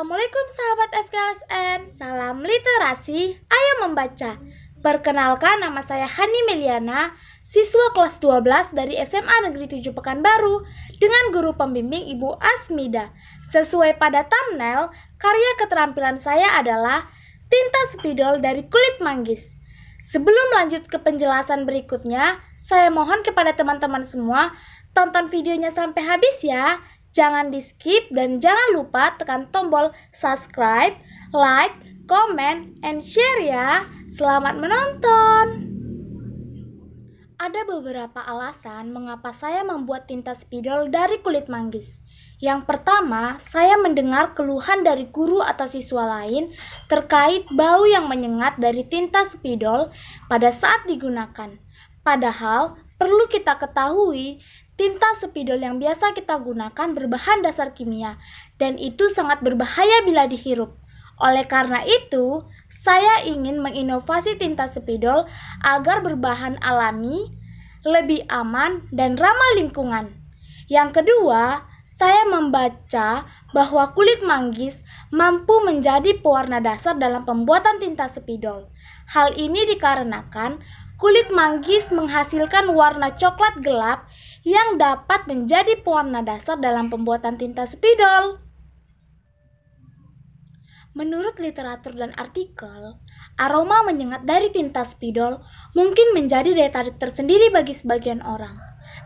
Assalamualaikum sahabat FKSN, salam literasi, ayo membaca. Perkenalkan nama saya Hani Meliana, siswa kelas 12 dari SMA Negeri 7 Pekanbaru dengan guru pembimbing Ibu Asmida. Sesuai pada thumbnail, karya keterampilan saya adalah tinta spidol dari kulit manggis. Sebelum lanjut ke penjelasan berikutnya, saya mohon kepada teman-teman semua tonton videonya sampai habis ya. Jangan di skip dan jangan lupa tekan tombol subscribe, like, comment, and share ya. Selamat menonton! Ada beberapa alasan mengapa saya membuat tinta spidol dari kulit manggis. Yang pertama, saya mendengar keluhan dari guru atau siswa lain terkait bau yang menyengat dari tinta spidol pada saat digunakan. Padahal, perlu kita ketahui, tinta spidol yang biasa kita gunakan berbahan dasar kimia, dan itu sangat berbahaya bila dihirup. Oleh karena itu, saya ingin menginovasi tinta spidol agar berbahan alami, lebih aman, dan ramah lingkungan. Yang kedua, saya membaca bahwa kulit manggis mampu menjadi pewarna dasar dalam pembuatan tinta spidol. Hal ini dikarenakan kulit manggis menghasilkan warna coklat gelap yang dapat menjadi pewarna dasar dalam pembuatan tinta spidol. Menurut literatur dan artikel, aroma menyengat dari tinta spidol mungkin menjadi daya tarik tersendiri bagi sebagian orang.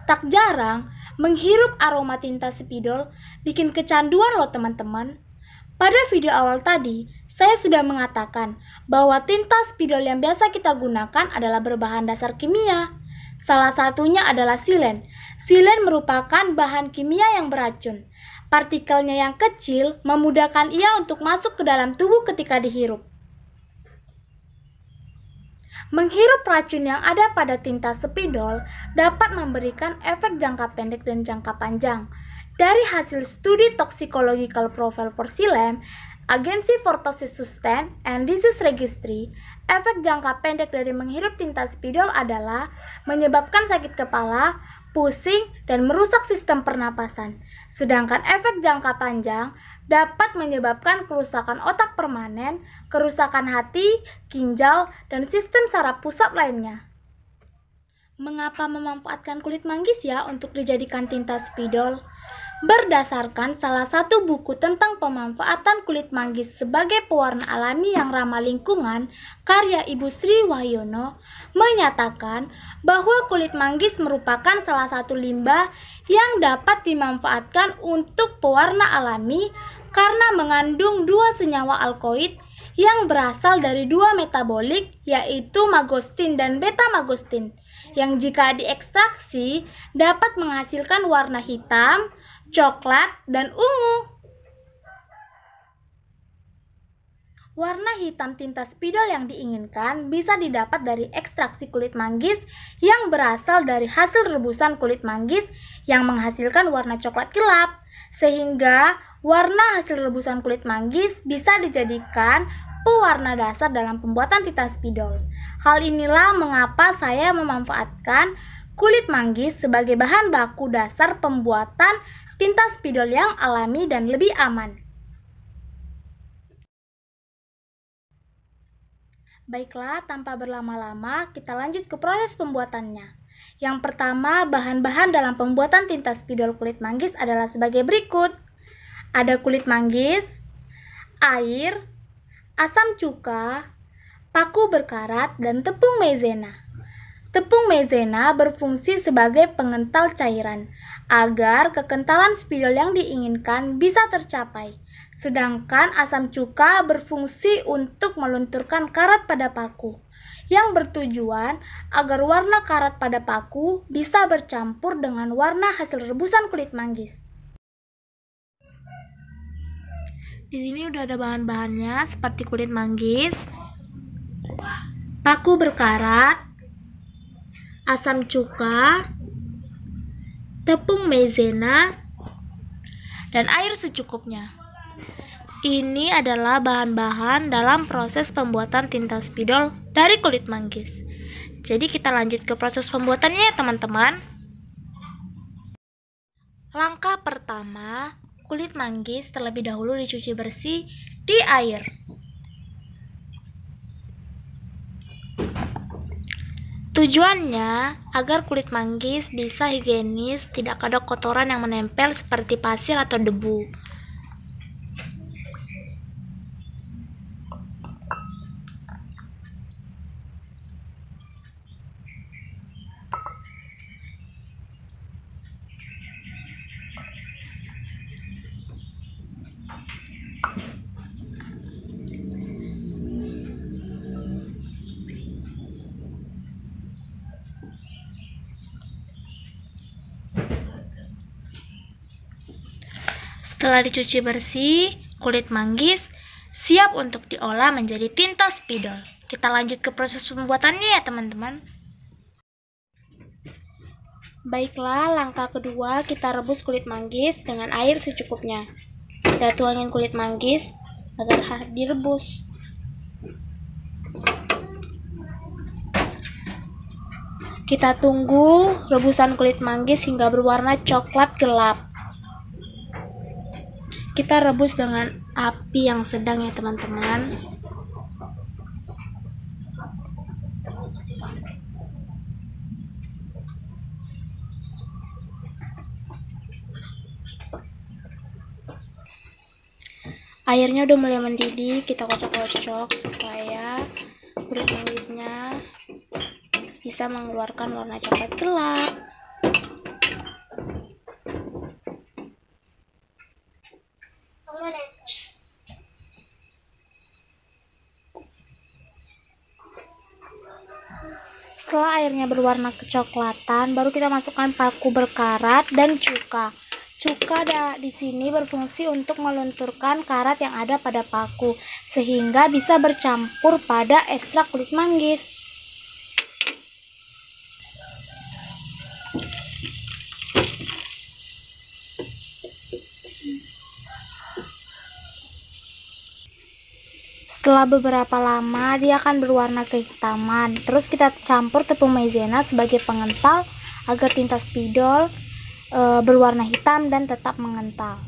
Tak jarang, menghirup aroma tinta spidol bikin kecanduan loh teman-teman. Pada video awal tadi, saya sudah mengatakan bahwa tinta spidol yang biasa kita gunakan adalah berbahan dasar kimia. Salah satunya adalah silen Silen merupakan bahan kimia yang beracun. Partikelnya yang kecil memudahkan ia untuk masuk ke dalam tubuh ketika dihirup. Menghirup racun yang ada pada tinta spidol dapat memberikan efek jangka pendek dan jangka panjang. Dari hasil studi Toxicological Profile for Silem, Agensi for Sustain and Disease Registry, efek jangka pendek dari menghirup tinta spidol adalah menyebabkan sakit kepala, pusing, dan merusak sistem pernapasan. Sedangkan efek jangka panjang dapat menyebabkan kerusakan otak permanen, kerusakan hati, ginjal, dan sistem saraf pusat lainnya. Mengapa memanfaatkan kulit manggis ya untuk dijadikan tinta spidol? berdasarkan salah satu buku tentang pemanfaatan kulit manggis sebagai pewarna alami yang ramah lingkungan, karya Ibu Sri Wahyono menyatakan bahwa kulit manggis merupakan salah satu limbah yang dapat dimanfaatkan untuk pewarna alami karena mengandung dua senyawa alkoid yang berasal dari dua metabolik yaitu magostin dan beta magostin yang jika diekstraksi dapat menghasilkan warna hitam, coklat, dan ungu. Warna hitam tinta spidol yang diinginkan bisa didapat dari ekstraksi kulit manggis yang berasal dari hasil rebusan kulit manggis yang menghasilkan warna coklat gelap. Sehingga warna hasil rebusan kulit manggis bisa dijadikan pewarna dasar dalam pembuatan tinta spidol. Hal inilah mengapa saya memanfaatkan kulit manggis sebagai bahan baku dasar pembuatan tinta spidol yang alami dan lebih aman. Baiklah, tanpa berlama-lama, kita lanjut ke proses pembuatannya. Yang pertama, bahan-bahan dalam pembuatan tinta spidol kulit manggis adalah sebagai berikut. Ada kulit manggis, air, asam cuka, paku berkarat, dan tepung maizena. Tepung maizena berfungsi sebagai pengental cairan agar kekentalan spidol yang diinginkan bisa tercapai. Sedangkan asam cuka berfungsi untuk melunturkan karat pada paku yang bertujuan agar warna karat pada paku bisa bercampur dengan warna hasil rebusan kulit manggis. Di sini udah ada bahan-bahannya seperti kulit manggis, paku berkarat, asam cuka, tepung maizena, dan air secukupnya. Ini adalah bahan-bahan dalam proses pembuatan tinta spidol dari kulit manggis. Jadi kita lanjut ke proses pembuatannya ya teman-teman. Langkah pertama, kulit manggis terlebih dahulu dicuci bersih di air. Tujuannya agar kulit manggis bisa higienis, tidak ada kotoran yang menempel seperti pasir atau debu. Setelah dicuci bersih, kulit manggis siap untuk diolah menjadi tinta spidol. Kita lanjut ke proses pembuatannya ya teman-teman. Baiklah, langkah kedua kita rebus kulit manggis dengan air secukupnya. Kita tuangin kulit manggis agar direbus. Kita tunggu rebusan kulit manggis hingga berwarna coklat gelap kita rebus dengan api yang sedang ya teman-teman airnya udah mulai mendidih kita kocok-kocok supaya kulit manisnya bisa mengeluarkan warna coklat gelap warnanya berwarna kecoklatan baru kita masukkan paku berkarat dan cuka cuka ada di sini berfungsi untuk melunturkan karat yang ada pada paku sehingga bisa bercampur pada ekstrak kulit manggis Setelah beberapa lama, dia akan berwarna kehitaman. Terus kita campur tepung maizena sebagai pengental agar tinta spidol e, berwarna hitam dan tetap mengental.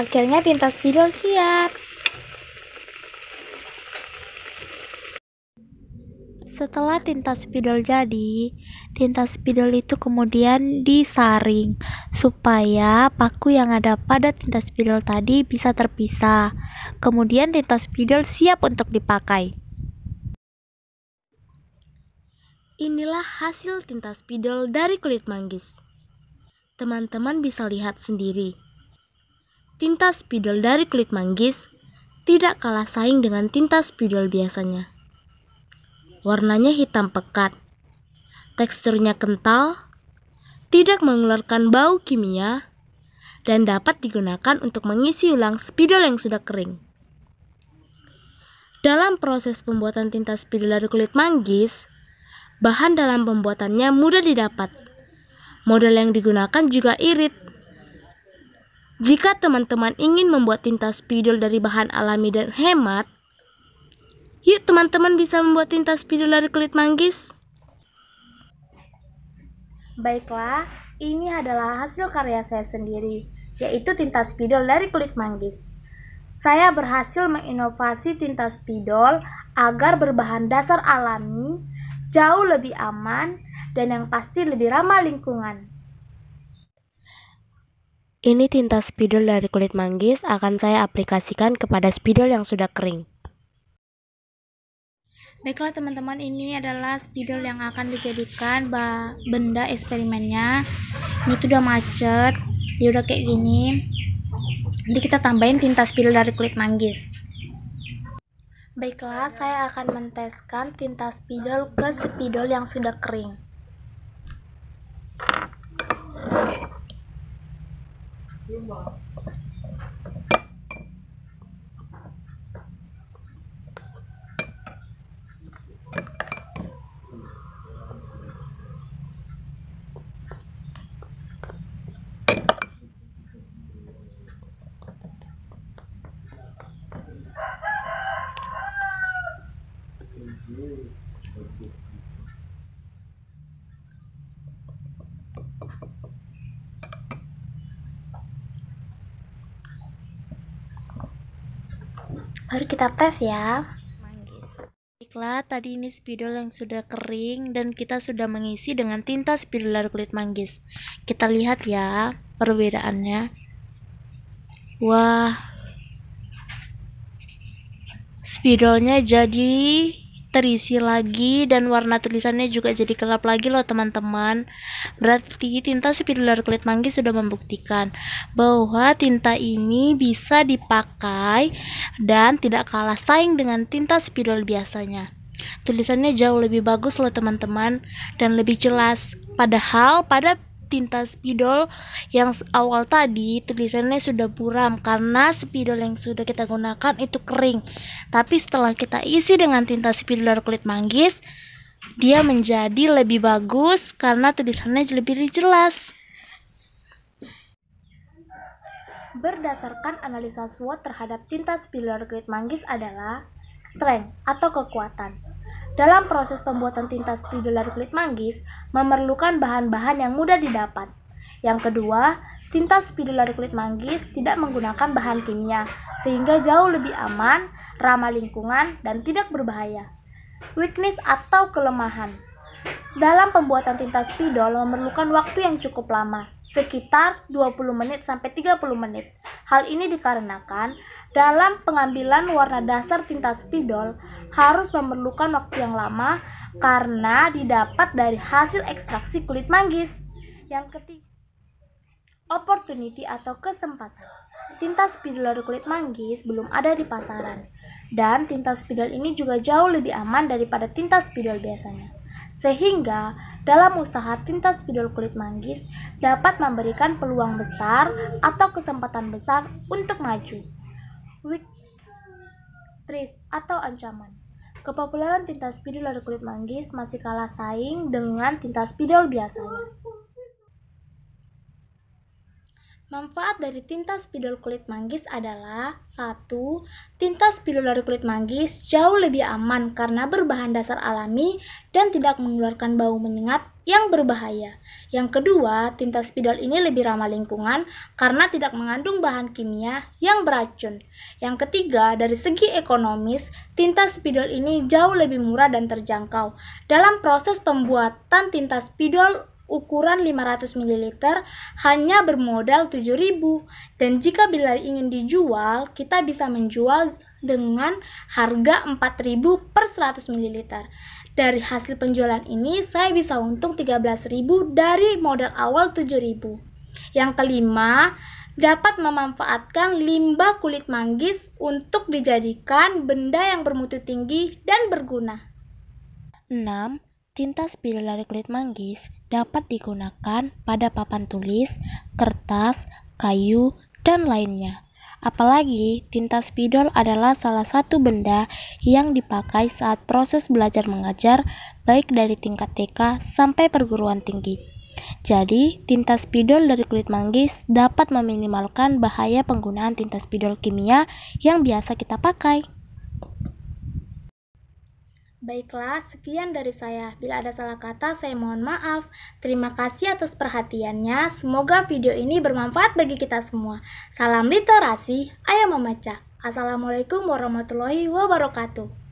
Akhirnya tinta spidol siap. Setelah tinta spidol jadi, tinta spidol itu kemudian disaring supaya paku yang ada pada tinta spidol tadi bisa terpisah. Kemudian tinta spidol siap untuk dipakai. Inilah hasil tinta spidol dari kulit manggis. Teman-teman bisa lihat sendiri tinta spidol dari kulit manggis tidak kalah saing dengan tinta spidol biasanya. Warnanya hitam pekat, teksturnya kental, tidak mengeluarkan bau kimia, dan dapat digunakan untuk mengisi ulang spidol yang sudah kering. Dalam proses pembuatan tinta spidol dari kulit manggis, bahan dalam pembuatannya mudah didapat. Model yang digunakan juga irit jika teman-teman ingin membuat tinta spidol dari bahan alami dan hemat, yuk teman-teman bisa membuat tinta spidol dari kulit manggis. Baiklah, ini adalah hasil karya saya sendiri, yaitu tinta spidol dari kulit manggis. Saya berhasil menginovasi tinta spidol agar berbahan dasar alami, jauh lebih aman, dan yang pasti lebih ramah lingkungan. Ini tinta spidol dari kulit manggis akan saya aplikasikan kepada spidol yang sudah kering. Baiklah teman-teman, ini adalah spidol yang akan dijadikan benda eksperimennya. Ini tuh udah macet, dia udah kayak gini. Jadi kita tambahin tinta spidol dari kulit manggis. Baiklah, saya akan menteskan tinta spidol ke spidol yang sudah kering. 有吗？baru kita tes ya Baiklah, tadi ini spidol yang sudah kering dan kita sudah mengisi dengan tinta spidular kulit manggis. Kita lihat ya perbedaannya. Wah, spidolnya jadi terisi lagi dan warna tulisannya juga jadi gelap lagi loh teman-teman berarti tinta spidular kulit manggis sudah membuktikan bahwa tinta ini bisa dipakai dan tidak kalah saing dengan tinta spidol biasanya tulisannya jauh lebih bagus loh teman-teman dan lebih jelas padahal pada tinta spidol yang awal tadi tulisannya sudah buram karena spidol yang sudah kita gunakan itu kering. Tapi setelah kita isi dengan tinta spidol kulit manggis, dia menjadi lebih bagus karena tulisannya lebih jelas. Berdasarkan analisa SWOT terhadap tinta spidol kulit manggis adalah strength atau kekuatan, dalam proses pembuatan tinta spidolar kulit manggis, memerlukan bahan-bahan yang mudah didapat. Yang kedua, tinta spidolar kulit manggis tidak menggunakan bahan kimia, sehingga jauh lebih aman, ramah lingkungan, dan tidak berbahaya. Weakness atau kelemahan dalam pembuatan tinta spidol memerlukan waktu yang cukup lama, sekitar 20 menit sampai 30 menit. Hal ini dikarenakan dalam pengambilan warna dasar tinta spidol harus memerlukan waktu yang lama karena didapat dari hasil ekstraksi kulit manggis. Yang ketiga, opportunity atau kesempatan. Tinta spidol dari kulit manggis belum ada di pasaran dan tinta spidol ini juga jauh lebih aman daripada tinta spidol biasanya. Sehingga dalam usaha tinta spidol kulit manggis dapat memberikan peluang besar atau kesempatan besar untuk maju. Weak tris atau ancaman Kepopuleran tinta spidol kulit manggis masih kalah saing dengan tinta spidol biasanya. Manfaat dari tinta spidol kulit manggis adalah 1. Tinta spidol dari kulit manggis jauh lebih aman karena berbahan dasar alami dan tidak mengeluarkan bau menyengat yang berbahaya. Yang kedua, tinta spidol ini lebih ramah lingkungan karena tidak mengandung bahan kimia yang beracun. Yang ketiga, dari segi ekonomis, tinta spidol ini jauh lebih murah dan terjangkau. Dalam proses pembuatan tinta spidol ukuran 500 ml hanya bermodal 7000 dan jika bila ingin dijual kita bisa menjual dengan harga 4000 per 100 ml. Dari hasil penjualan ini saya bisa untung 13000 dari modal awal 7000. Yang kelima, dapat memanfaatkan limbah kulit manggis untuk dijadikan benda yang bermutu tinggi dan berguna. 6 Tinta spidol dari kulit manggis dapat digunakan pada papan tulis, kertas, kayu, dan lainnya. Apalagi tinta spidol adalah salah satu benda yang dipakai saat proses belajar mengajar baik dari tingkat TK sampai perguruan tinggi. Jadi, tinta spidol dari kulit manggis dapat meminimalkan bahaya penggunaan tinta spidol kimia yang biasa kita pakai. Baiklah, sekian dari saya. Bila ada salah kata, saya mohon maaf. Terima kasih atas perhatiannya. Semoga video ini bermanfaat bagi kita semua. Salam literasi, ayo membaca. Assalamualaikum warahmatullahi wabarakatuh.